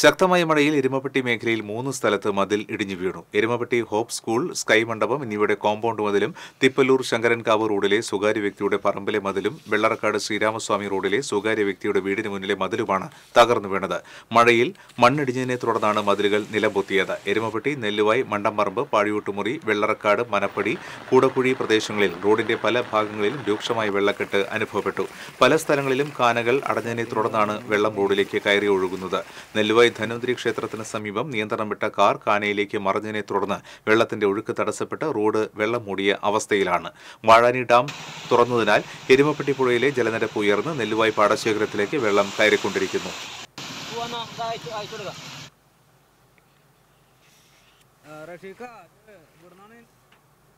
ശക്തമായ മഴയിൽ എരുമപ്പെട്ടി മേഖലയിൽ മൂന്ന് സ്ഥലത്ത് മതിൽ ഇടിഞ്ഞു വീണു എരുമപ്പെട്ടി ഹോപ്പ് സ്കൂൾ സ്കൈ മണ്ഡപം എന്നിവയുടെ കോമ്പൌണ്ട് മതിലും തിപ്പല്ലൂർ ശങ്കരൻകാവ് റോഡിലെ സ്വകാര്യ വ്യക്തിയുടെ പറമ്പിലെ മതിലും വെള്ളറക്കാട് ശ്രീരാമസ്വാമി റോഡിലെ സ്വകാര്യ വ്യക്തിയുടെ വീടിന് മുന്നിലെ മതിലുമാണ് തകർന്നു വീണത് മഴയിൽ മണ്ണിടിഞ്ഞതിനെ തുടർന്നാണ് മതിലുകൾ നിലംപൊത്തിയത് എരുമപ്പെട്ടി നെല്ലുവായ് മണ്ടംപറമ്പ് പാഴിയൂട്ടുമുറി വെള്ളറക്കാട് മനപ്പടി കൂടക്കുഴി പ്രദേശങ്ങളിൽ റോഡിന്റെ പല ഭാഗങ്ങളിലും രൂക്ഷമായ വെള്ളക്കെട്ട് അനുഭവപ്പെട്ടു പല സ്ഥലങ്ങളിലും കാനകൾ അടഞ്ഞതിനെ തുടർന്നാണ് വെള്ളം റോഡിലേക്ക് കയറി ഒഴുകുന്നത് ദുബായ് ധന്വന്തിരി ക്ഷേത്രത്തിന് സമീപം നിയന്ത്രണം വിട്ട കാർ കാനയിലേക്ക് മറിഞ്ഞതിനെ തുടർന്ന് വെള്ളത്തിന്റെ ഒഴുക്ക് തടസ്സപ്പെട്ട് റോഡ് വെള്ളം മൂടിയ അവസ്ഥയിലാണ് വാഴാനി ഡാം തുറന്നതിനാൽ എരുമപ്പെട്ടി പുഴയിലെ ജലനിരപ്പ് ഉയർന്ന് നെല്ലുവായ് പാടശേഖരത്തിലേക്ക് വെള്ളം കയറിക്കൊണ്ടിരിക്കുന്നു റഷീഖ ഇവിടുന്നാണ്